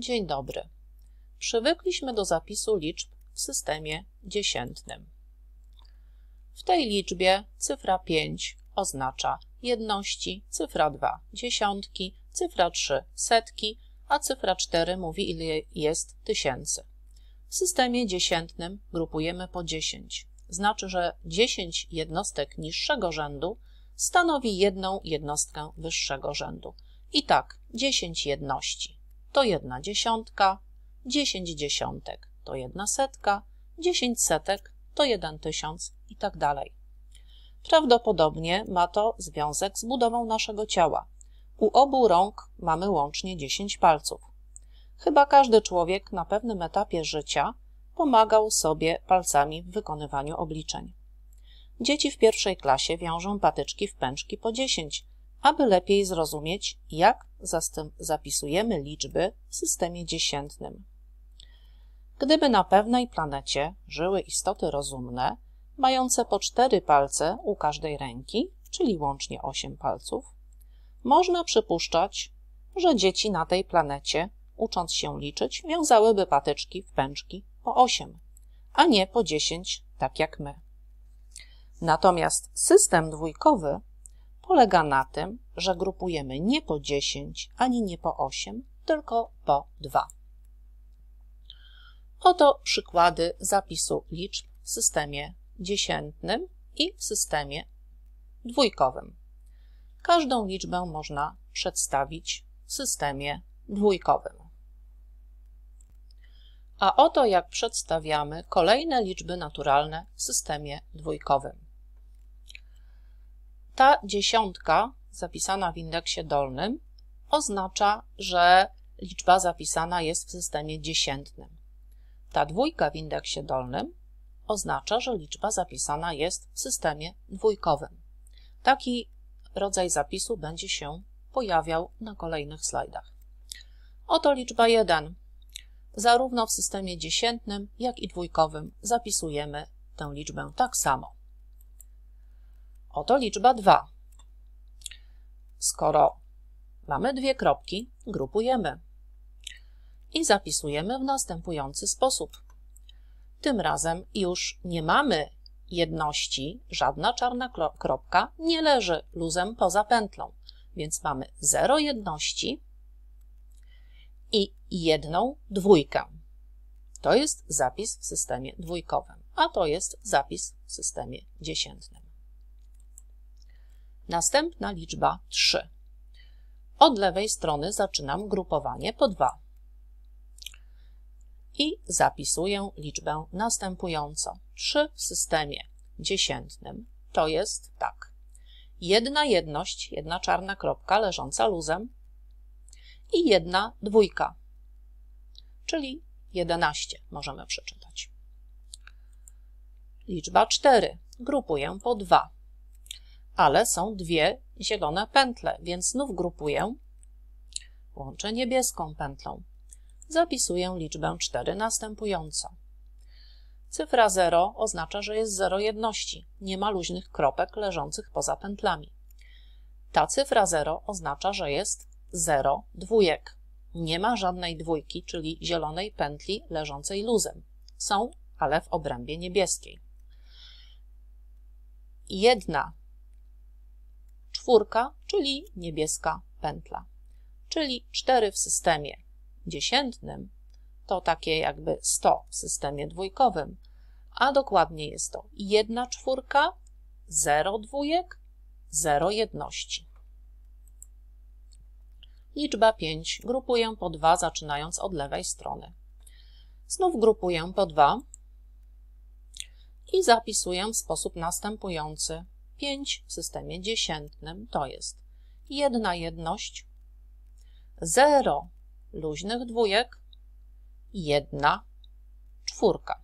Dzień dobry. Przywykliśmy do zapisu liczb w systemie dziesiętnym. W tej liczbie cyfra 5 oznacza jedności, cyfra 2 dziesiątki, cyfra 3 setki, a cyfra 4 mówi ile jest tysięcy. W systemie dziesiętnym grupujemy po 10. Znaczy, że 10 jednostek niższego rzędu stanowi jedną jednostkę wyższego rzędu. I tak 10 jedności to jedna dziesiątka, dziesięć dziesiątek to jedna setka, dziesięć setek to jeden tysiąc i tak dalej. Prawdopodobnie ma to związek z budową naszego ciała. U obu rąk mamy łącznie 10 palców. Chyba każdy człowiek na pewnym etapie życia pomagał sobie palcami w wykonywaniu obliczeń. Dzieci w pierwszej klasie wiążą patyczki w pęczki po 10, aby lepiej zrozumieć, jak zapisujemy liczby w systemie dziesiętnym. Gdyby na pewnej planecie żyły istoty rozumne, mające po cztery palce u każdej ręki, czyli łącznie osiem palców, można przypuszczać, że dzieci na tej planecie, ucząc się liczyć, wiązałyby patyczki w pęczki po osiem, a nie po dziesięć, tak jak my. Natomiast system dwójkowy polega na tym, że grupujemy nie po 10 ani nie po 8, tylko po 2. Oto przykłady zapisu liczb w systemie dziesiętnym i w systemie dwójkowym. Każdą liczbę można przedstawić w systemie dwójkowym. A oto jak przedstawiamy kolejne liczby naturalne w systemie dwójkowym. Ta dziesiątka zapisana w indeksie dolnym oznacza, że liczba zapisana jest w systemie dziesiętnym. Ta dwójka w indeksie dolnym oznacza, że liczba zapisana jest w systemie dwójkowym. Taki rodzaj zapisu będzie się pojawiał na kolejnych slajdach. Oto liczba 1. Zarówno w systemie dziesiętnym, jak i dwójkowym zapisujemy tę liczbę tak samo. Oto liczba 2. Skoro mamy dwie kropki, grupujemy i zapisujemy w następujący sposób. Tym razem już nie mamy jedności, żadna czarna kropka nie leży luzem poza pętlą, więc mamy 0 jedności i jedną dwójkę. To jest zapis w systemie dwójkowym, a to jest zapis w systemie dziesiętnym. Następna liczba 3. Od lewej strony zaczynam grupowanie po 2 i zapisuję liczbę następująco. 3 w systemie dziesiętnym to jest tak. Jedna jedność, jedna czarna kropka leżąca luzem i jedna dwójka, czyli 11 możemy przeczytać. Liczba 4. Grupuję po 2 ale są dwie zielone pętle, więc znów grupuję, łączę niebieską pętlą. Zapisuję liczbę 4 następująco. Cyfra 0 oznacza, że jest 0 jedności, nie ma luźnych kropek leżących poza pętlami. Ta cyfra 0 oznacza, że jest 0 dwójek. Nie ma żadnej dwójki, czyli zielonej pętli leżącej luzem. Są, ale w obrębie niebieskiej. Jedna czwórka, czyli niebieska pętla, czyli 4 w systemie dziesiętnym, to takie jakby 100 w systemie dwójkowym, a dokładnie jest to 1 czwórka, 0 dwójek, 0 jedności. Liczba 5 grupuję po 2, zaczynając od lewej strony. Znów grupuję po 2 i zapisuję w sposób następujący. 5 w systemie dziesiętnym to jest jedna jedność, 0 luźnych dwójek, jedna czwórka.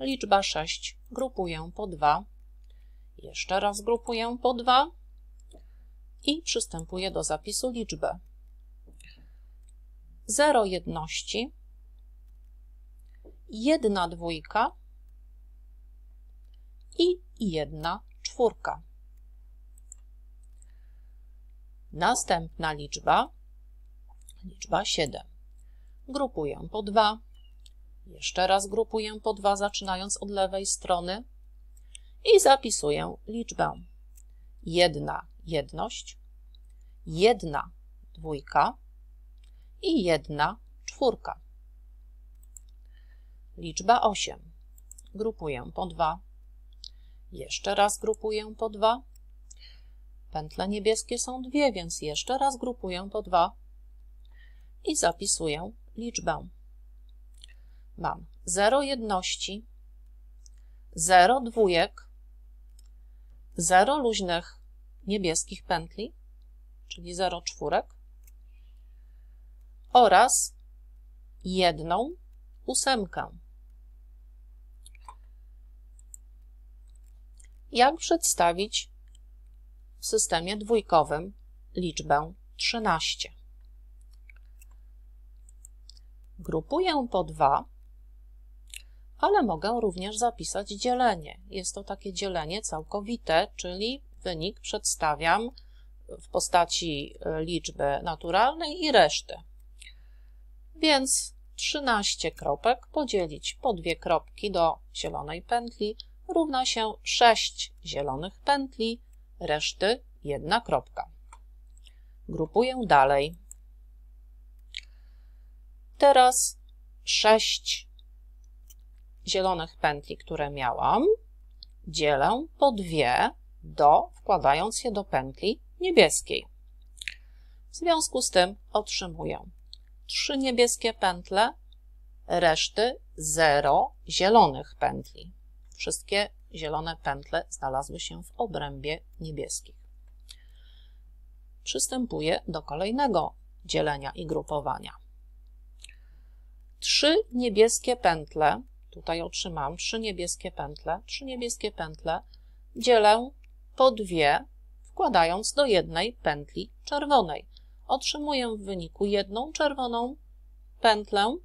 Liczba 6 grupuję po 2, jeszcze raz grupuję po 2 i przystępuję do zapisu liczby. 0 jedności, 1 dwójka i i jedna czwórka. Następna liczba, liczba 7. Grupuję po 2. Jeszcze raz grupuję po 2, zaczynając od lewej strony i zapisuję liczbę. Jedna jedność, jedna dwójka i jedna czwórka. Liczba 8. Grupuję po 2. Jeszcze raz grupuję po dwa. Pętle niebieskie są dwie, więc jeszcze raz grupuję po dwa i zapisuję liczbę. Mam 0 jedności, 0 dwójek, 0 luźnych niebieskich pętli, czyli 0 czwórek, oraz jedną ósemkę. jak przedstawić w systemie dwójkowym liczbę 13. Grupuję po dwa, ale mogę również zapisać dzielenie. Jest to takie dzielenie całkowite, czyli wynik przedstawiam w postaci e, liczby naturalnej i reszty. Więc 13 kropek podzielić po dwie kropki do zielonej pętli – równa się 6 zielonych pętli, reszty jedna kropka. Grupuję dalej. Teraz 6 zielonych pętli, które miałam, dzielę po dwie do, wkładając je do pętli niebieskiej. W związku z tym otrzymuję 3 niebieskie pętle, reszty 0 zielonych pętli. Wszystkie zielone pętle znalazły się w obrębie niebieskich. Przystępuję do kolejnego dzielenia i grupowania. Trzy niebieskie pętle, tutaj otrzymam trzy niebieskie pętle, trzy niebieskie pętle dzielę po dwie, wkładając do jednej pętli czerwonej. Otrzymuję w wyniku jedną czerwoną pętlę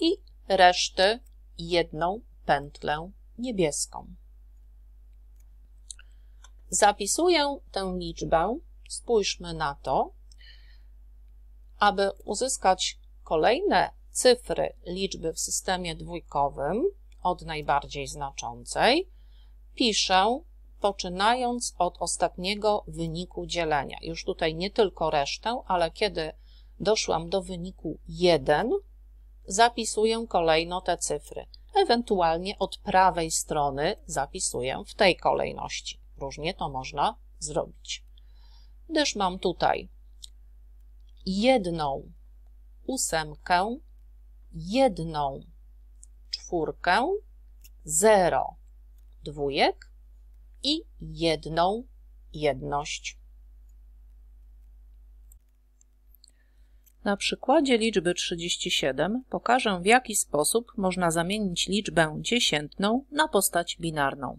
i reszty jedną pętlę niebieską. Zapisuję tę liczbę, spójrzmy na to. Aby uzyskać kolejne cyfry liczby w systemie dwójkowym od najbardziej znaczącej, piszę poczynając od ostatniego wyniku dzielenia. Już tutaj nie tylko resztę, ale kiedy doszłam do wyniku 1, zapisuję kolejno te cyfry ewentualnie od prawej strony zapisuję w tej kolejności. Różnie to można zrobić. Gdyż mam tutaj jedną ósemkę, jedną czwórkę, zero dwójek i jedną jedność. Na przykładzie liczby 37 pokażę, w jaki sposób można zamienić liczbę dziesiętną na postać binarną.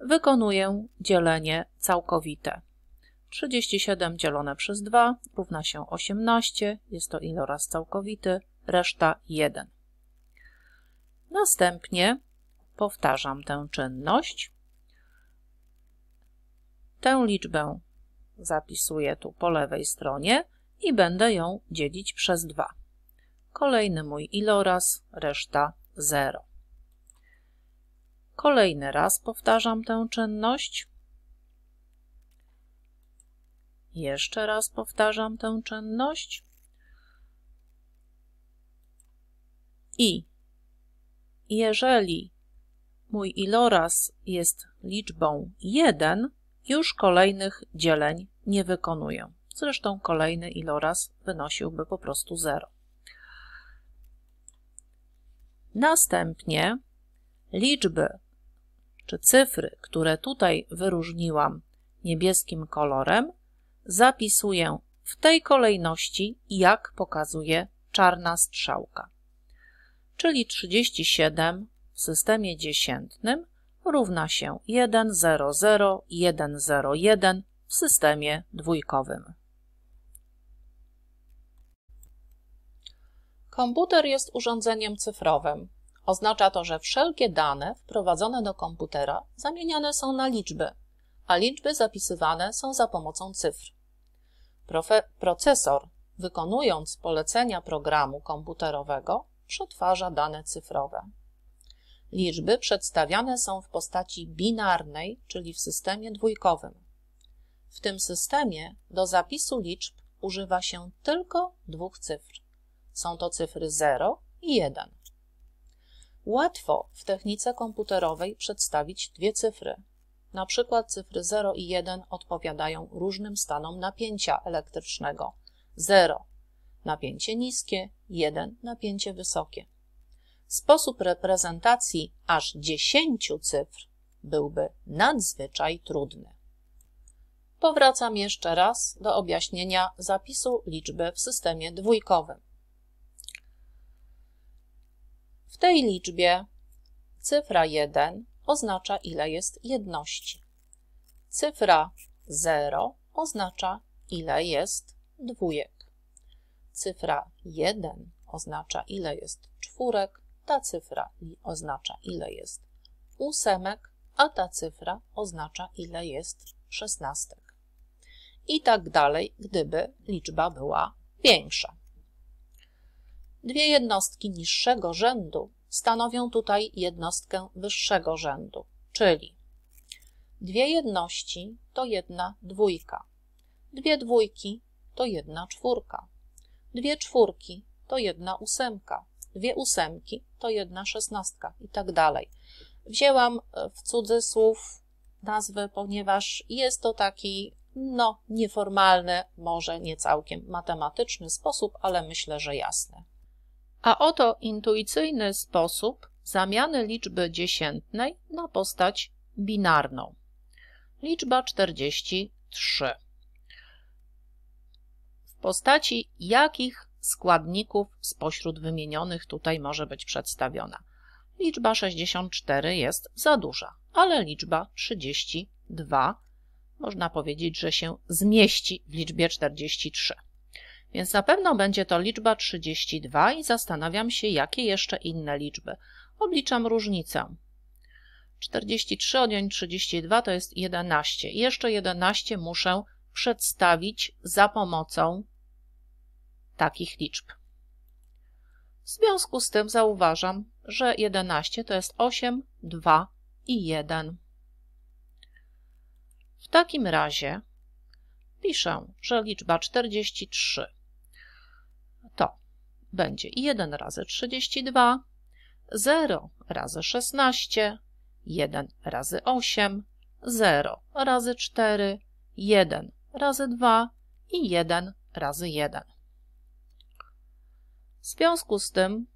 Wykonuję dzielenie całkowite. 37 dzielone przez 2 równa się 18, jest to iloraz całkowity, reszta 1. Następnie powtarzam tę czynność. Tę liczbę zapisuję tu po lewej stronie, i będę ją dzielić przez 2. Kolejny mój iloraz, reszta 0. Kolejny raz powtarzam tę czynność. Jeszcze raz powtarzam tę czynność. I jeżeli mój iloraz jest liczbą 1, już kolejnych dzieleń nie wykonuję. Zresztą kolejny iloraz wynosiłby po prostu 0. Następnie liczby czy cyfry, które tutaj wyróżniłam niebieskim kolorem, zapisuję w tej kolejności, jak pokazuje czarna strzałka. Czyli 37 w systemie dziesiętnym równa się 1, 0, 0, 1, 0, 1 w systemie dwójkowym. Komputer jest urządzeniem cyfrowym. Oznacza to, że wszelkie dane wprowadzone do komputera zamieniane są na liczby, a liczby zapisywane są za pomocą cyfr. Profe procesor, wykonując polecenia programu komputerowego, przetwarza dane cyfrowe. Liczby przedstawiane są w postaci binarnej, czyli w systemie dwójkowym. W tym systemie do zapisu liczb używa się tylko dwóch cyfr. Są to cyfry 0 i 1. Łatwo w technice komputerowej przedstawić dwie cyfry. Na przykład cyfry 0 i 1 odpowiadają różnym stanom napięcia elektrycznego. 0 napięcie niskie, 1 napięcie wysokie. Sposób reprezentacji aż 10 cyfr byłby nadzwyczaj trudny. Powracam jeszcze raz do objaśnienia zapisu liczby w systemie dwójkowym. W tej liczbie cyfra 1 oznacza ile jest jedności. Cyfra 0 oznacza ile jest dwójek. Cyfra 1 oznacza ile jest czwórek, ta cyfra oznacza ile jest ósemek, a ta cyfra oznacza ile jest szesnastek. I tak dalej, gdyby liczba była większa. Dwie jednostki niższego rzędu stanowią tutaj jednostkę wyższego rzędu, czyli dwie jedności to jedna dwójka, dwie dwójki to jedna czwórka, dwie czwórki to jedna ósemka, dwie ósemki to jedna szesnastka i tak dalej. Wzięłam e, w cudzysłów nazwę, ponieważ jest to taki no, nieformalny, może nie całkiem matematyczny sposób, ale myślę, że jasny. A oto intuicyjny sposób zamiany liczby dziesiętnej na postać binarną. Liczba 43. W postaci jakich składników spośród wymienionych tutaj może być przedstawiona? Liczba 64 jest za duża, ale liczba 32 można powiedzieć, że się zmieści w liczbie 43 więc na pewno będzie to liczba 32 i zastanawiam się, jakie jeszcze inne liczby. Obliczam różnicę. 43 odjąć 32 to jest 11. I jeszcze 11 muszę przedstawić za pomocą takich liczb. W związku z tym zauważam, że 11 to jest 8, 2 i 1. W takim razie piszę, że liczba 43 będzie 1 razy 32, 0 razy 16, 1 razy 8, 0 razy 4, 1 razy 2 i 1 razy 1. W związku z tym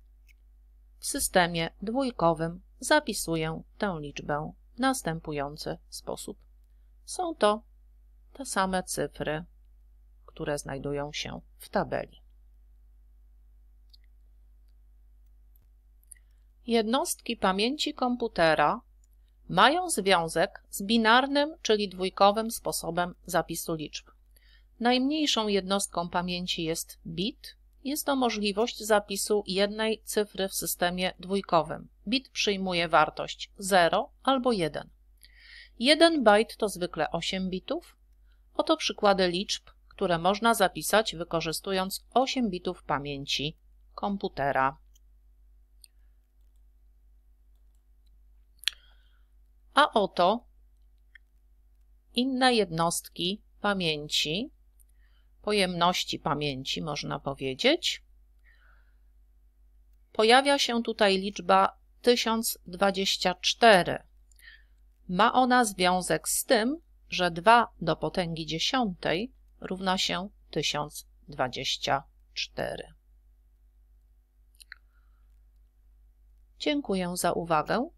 w systemie dwójkowym zapisuję tę liczbę w następujący sposób. Są to te same cyfry, które znajdują się w tabeli. Jednostki pamięci komputera mają związek z binarnym, czyli dwójkowym sposobem zapisu liczb. Najmniejszą jednostką pamięci jest bit. Jest to możliwość zapisu jednej cyfry w systemie dwójkowym. Bit przyjmuje wartość 0 albo 1. 1 bajt to zwykle 8 bitów. Oto przykłady liczb, które można zapisać wykorzystując 8 bitów pamięci komputera. a oto inne jednostki pamięci, pojemności pamięci można powiedzieć. Pojawia się tutaj liczba 1024. Ma ona związek z tym, że 2 do potęgi dziesiątej równa się 1024. Dziękuję za uwagę.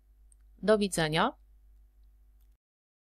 Do widzenia.